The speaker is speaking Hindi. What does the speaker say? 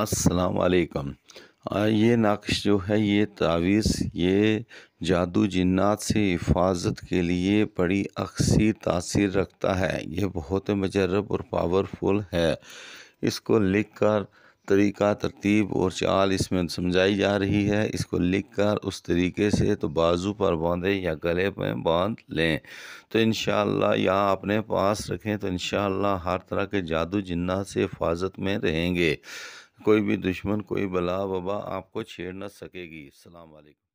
असलकम ये नक्श जो है ये तावीज़ ये जादू जन्नात से हिफाजत के लिए बड़ी अक्सी तासीर रखता है ये बहुत मजरब और पावरफुल है इसको लिख कर तरीका तरतीब और चाल इसमें समझाई जा रही है इसको लिख कर उस तरीके से तो बाजू पर बांधें या गले पर बांध लें तो इन यहाँ अपने पास रखें तो इन हर तरह के जादू जिन्ना से हिफाजत में रहेंगे कोई भी दुश्मन कोई बला वबा आपको छेड़ ना सकेगी अलैक्म